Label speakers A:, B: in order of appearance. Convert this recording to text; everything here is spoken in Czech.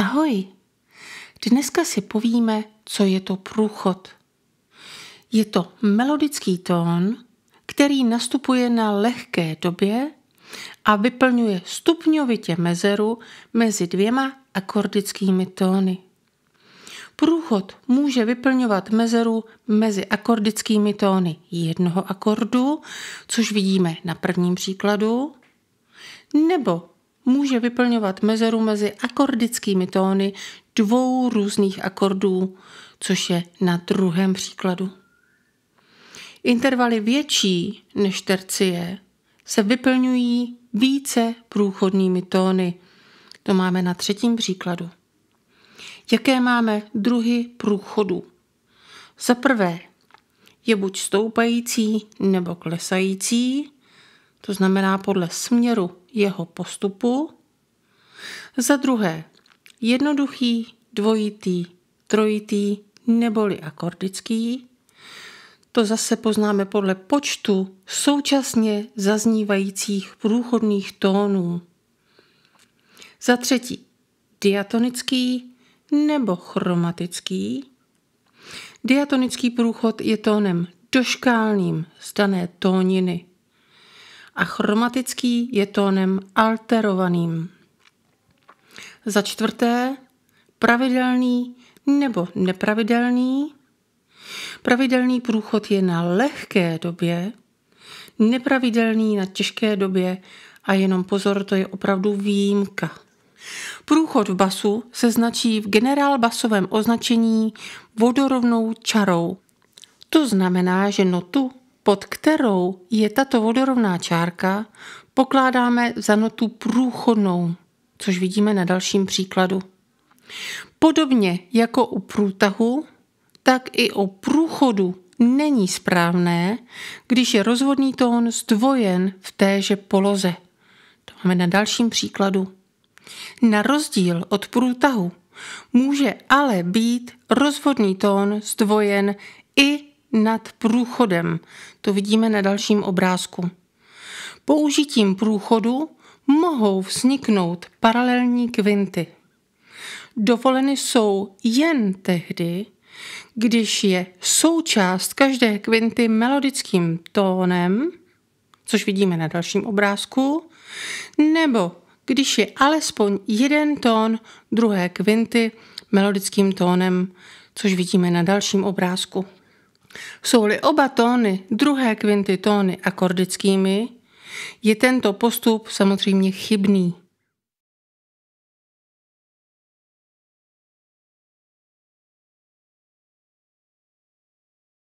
A: Ahoj! Dneska si povíme, co je to průchod. Je to melodický tón, který nastupuje na lehké době a vyplňuje stupňovitě mezeru mezi dvěma akordickými tóny. Průchod může vyplňovat mezeru mezi akordickými tóny jednoho akordu, což vidíme na prvním příkladu, nebo může vyplňovat mezeru mezi akordickými tóny dvou různých akordů, což je na druhém příkladu. Intervaly větší než tercie se vyplňují více průchodnými tóny. To máme na třetím příkladu. Jaké máme druhy průchodu? Za prvé je buď stoupající nebo klesající, to znamená podle směru jeho postupu. Za druhé, jednoduchý, dvojitý, trojitý neboli akordický. To zase poznáme podle počtu současně zaznívajících průchodných tónů. Za třetí, diatonický nebo chromatický. Diatonický průchod je tónem doškálným z dané tóniny a chromatický je tónem alterovaným. Za čtvrté, pravidelný nebo nepravidelný. Pravidelný průchod je na lehké době, nepravidelný na těžké době a jenom pozor, to je opravdu výjimka. Průchod v basu se značí v generál basovém označení vodorovnou čarou. To znamená, že notu pod kterou je tato vodorovná čárka, pokládáme za notu průchodnou, což vidíme na dalším příkladu. Podobně jako u průtahu, tak i o průchodu není správné, když je rozvodný tón zdvojen v téže poloze. To máme na dalším příkladu. Na rozdíl od průtahu může ale být rozvodný tón zdvojen i nad průchodem. To vidíme na dalším obrázku. Použitím průchodu mohou vzniknout paralelní kvinty. Dovoleny jsou jen tehdy, když je součást každé kvinty melodickým tónem, což vidíme na dalším obrázku, nebo když je alespoň jeden tón druhé kvinty melodickým tónem, což vidíme na dalším obrázku. Jsou-li oba tóny druhé kvinty tóny akordickými, je tento postup samozřejmě chybný.